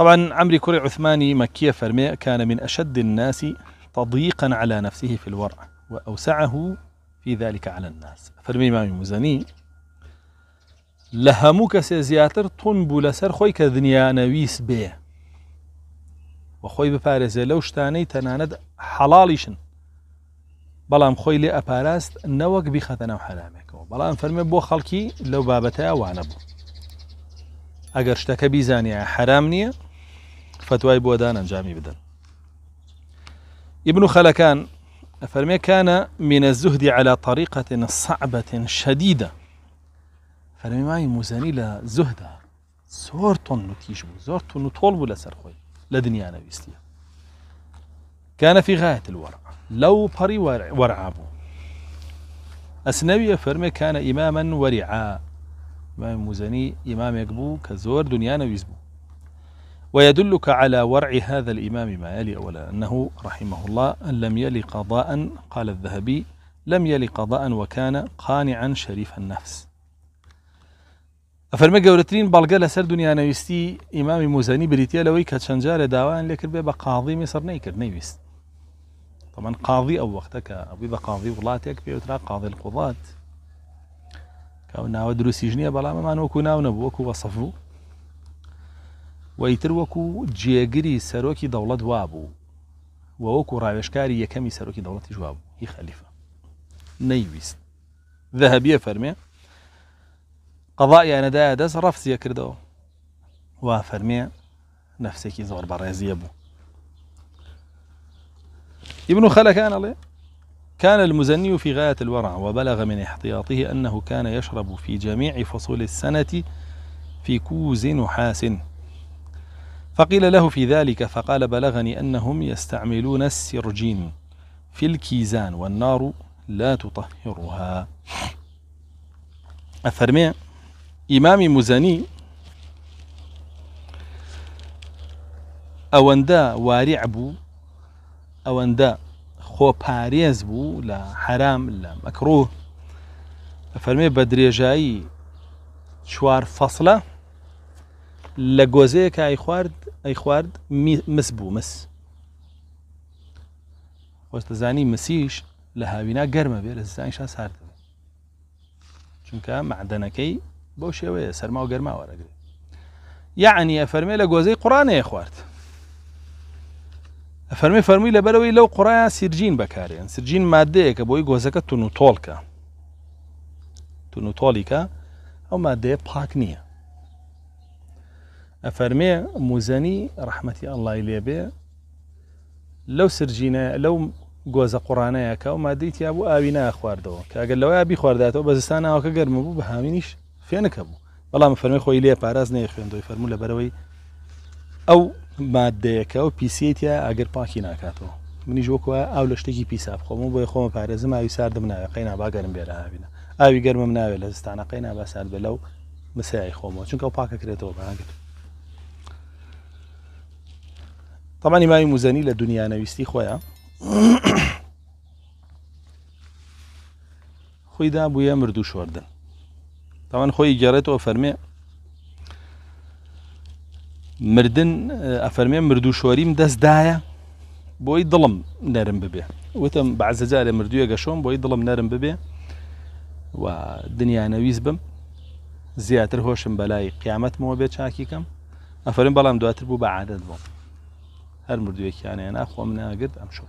طبعا عمري كري عثماني مكية فرمي كان من أشد الناس تضييقا على نفسه في الورع وأوسعه في ذلك على الناس فرمي ما يمزني لهموك سيزياتر کەسێ لسر تون بوو نويس خۆی وخوي دنیا نەویست بێ و خۆی بپارێزێ لەو شتانەی تەنانەت حەڵاڵیشن بەڵام خۆی لێ ئەپاراست نەوەک بیخەتە ناو حرامێکەوە بەڵام فەرمێ بۆ خەڵکی حرام فتواي بودانا جامي بدل ابن خلكان فرمي كان من الزهد على طريقة صعبة شديدة فرمي ماي مزاني لا زهدة زۆر تۆن و تیش بوو زۆر تون و كان في غاية الورع لو بري ورعابو بوو فرمي كان إماما ورعا ماي مزاني إمام يقبو كزور دنيا دنیا ويدلك على ورع هذا الإمام ما يلي أولا أنه رحمه الله أن لم يلي قضاء قال الذهبي لم يلي قضاء وكان قانعا شريف النفس ئەفەرمە قولترين بەڵگە لەسەر دنيا ئیمامی إمام بریتە بريتيا کە چەندجار داوان داوایان لێکرد قاضي مصر نيكر میسەر طبعا قاضي أو وقتك ئەو وەختەکە ئەوی بە قاڵی وڵاتێک پێوترا قاڵی قوڵات کە ناوە ما بەڵامەمان ناو نبوكو وصفو ويتر وكو جيجري سروكي دەوڵەت وابو ووكو و يكمي سروكي یەکەمی جوابو هي خليفة نيويس ذهبية فرمي نەیویست ذهبیە دا قەڵا یانەدایە دەست وفرمي کردەوە وا فەرمێ نفسێکی ابن خلك كان الله كان المزني في غاية الورع وبلغ من احتياطه أنه كان يشرب في جميع فصول السنة في كوز نحاس فقيل له في ذلك فقال بلغني أنهم يستعملون السرجين في الكيزان والنار لا تطهرها أفرمي إمام مزني ئەوەندە واریع بوو ئەوەندە خو باريز بو لا حرام لا مكروه فرمي بدري جاي شوار فصلة لجوزيك أي خوارد ئەی خوارد مس بوو مس خۆستەزانی مسیش لە هاوینا گەرمە بێ لە زانیشا سارد چونکە معدەنەکەی بۆ شێوەیە سەرما و گەرما وەرەگرێت یعنی ئەفەرمێ لە گۆزەی قڕانەیە خوارد ئەفەرمی فەرمی لەبەرەوەی لەو قڕایان سرجین بەکارێن سرجین مادەیەکە بۆی گۆزەکە تون و تۆڵکە تون و تۆڵیکە ئەو مادەیە پاک نییە ئەفەرمێ موزەنی ڕحمەتی ئەلای لێبێ لەو سرجینە لەو گۆزە قڕانەیە کە و مادەیتیا بوو ئاوی ناخواردەوە کەگەر لەوەی بی خوارداتەوە بەزستان ئاوکە گەرممە بوو بە هامینیش فێنەکە بوو بەڵام فەرمی خۆی لێ پاراز نەیە خوێندۆی فەرمو لە بەرەوەی ئەو مادەیەکە و پیسێتیا ئەگەر پاکی ناکاتەوە منی ژۆکوە ئاو لە شتێکی پیسا بخۆم بۆی خۆمە پارێزم ئاوی ساردم ناوێ قەینا باگەرم بێرە ئاوینە ئاوی گەرمم ناوێت لە زستانە قەینا باسار بە لەو مسیای خۆمەوە چونکە و پاکەکرێتەوە بەناگرێت تەمانی مای موزەنی لە دنیا نەویستی خۆیان خۆیدا بووە مرد و شوردن تاوان خۆی گەڕێتەوە فەرمێ مردن ئەفەرمێ مرد و شۆریم دەستدایە بۆی دڵم نەرم ببێ وتم بەعزەجارێ مردووە گەشۆم بۆی دڵم نەرم ببێ و دنیا نەویست بم زیاتر هۆشم بەلای قیامەتمەوە بێ چاکیکەم ئەفەرم بەڵام دواتر بوو بە عادت بووم هەر مردوویەکیانیانە خۆم ناگرت ئەم شو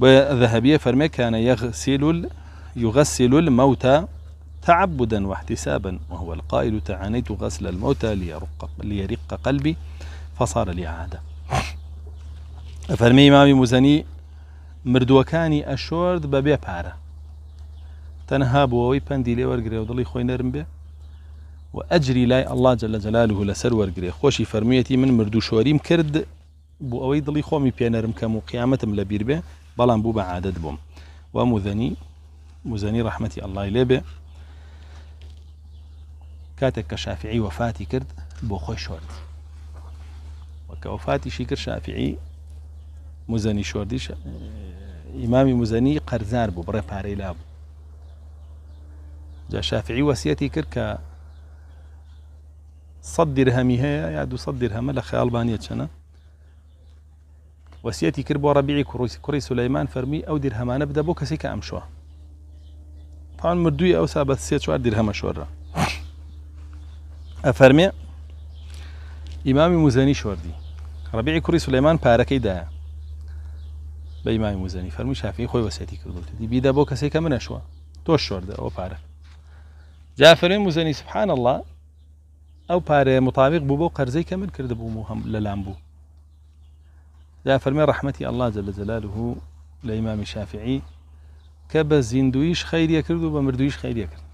وذهبية فرمي كان يغسل يغسل الموتى تعبدا واحتسابا وهو القائل تعانيت غسل الموتى ليرق, ليرق قلبي فصار لي عادة فرمي إمامي مزني مردوكاني اشورد بەبێ پارە تەنها بۆەوەی پەندی لێ وەرگێ و دڵی خۆی نەرم و ئەجری الله جل جلاله لە جەلال و خوشي فرميتي من مردو شوريم كرد بو اوي خۆمی خومي بيانرم كمو قیامەتم لە به بێ بو بعدد بوم ومذني مذني رحمتي الله موزنی ڕحمەتی ئەلهی لێبێ کاتێک کە شافعی وەفاتی کرد بۆ خۆی شۆرد وەکە وفاتیشی کرد شافعی موزنی شۆردیش ئیمامی موزنی جا شافعي وسيتي كرد صد درهمي هي يا دو سەد درهەمە شنا وسيأتي كربو وەسیەتی کرد بۆ سليمان فرمي أو سولەیمان فەرمی ئەو درهەمانە بدە بۆ کەسێکە ئەم شووە تاوان مردووی ئەوسا بە سێ چوار درهەمە شۆڕە ئەفەرمێ ئیمامی موزەنی شۆردی ڕبیعی کوڕی سولەیمان پارەکەی دایە بە ئیمامی موزەنی فەرمی شافی خۆی وەسیەتی کردوتی بیدە بۆ کەسێکە منەشوە تۆ شۆردە ئەوە پارە جافەرێ موزەنی سبحان الله او پاره مطابق بو بو قرضی کە من کرد بو مو هم لەلام بو دا فەرمێ رحمتی الله جل جلاله لە شافعی کە بە زیندویش خیریە کرد و بە مردویش کرد